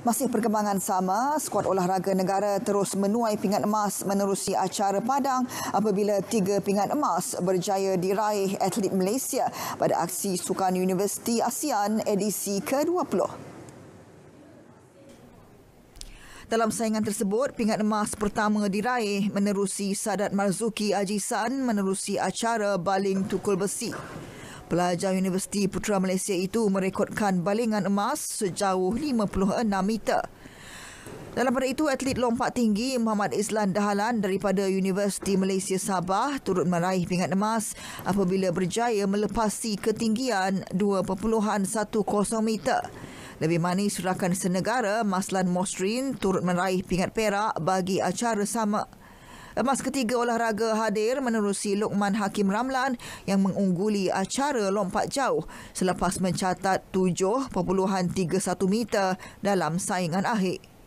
Masih perkembangan sama, skuad olahraga negara terus menuai pingat emas menerusi acara Padang apabila tiga pingat emas berjaya diraih atlet Malaysia pada aksi Sukan Universiti ASEAN edisi ke-20. Dalam saingan tersebut, pingat emas pertama diraih menerusi Sadat Marzuki Ajisan menerusi acara Baling Tukul Besi. Pelajar Universiti Putra Malaysia itu merekodkan balingan emas sejauh 56 meter. Dalam pada itu, atlet lompat tinggi Muhammad Islan Dahalan daripada Universiti Malaysia Sabah turut meraih pingat emas apabila berjaya melepasi ketinggian 2.10 meter. Lebih manis rakan senegara Maslan Mosrin turut meraih pingat perak bagi acara sama. Emas ketiga olahraga hadir menerusi Lukman Hakim Ramlan yang mengungguli acara lompat jauh selepas mencatat 7.31 meter dalam saingan akhir.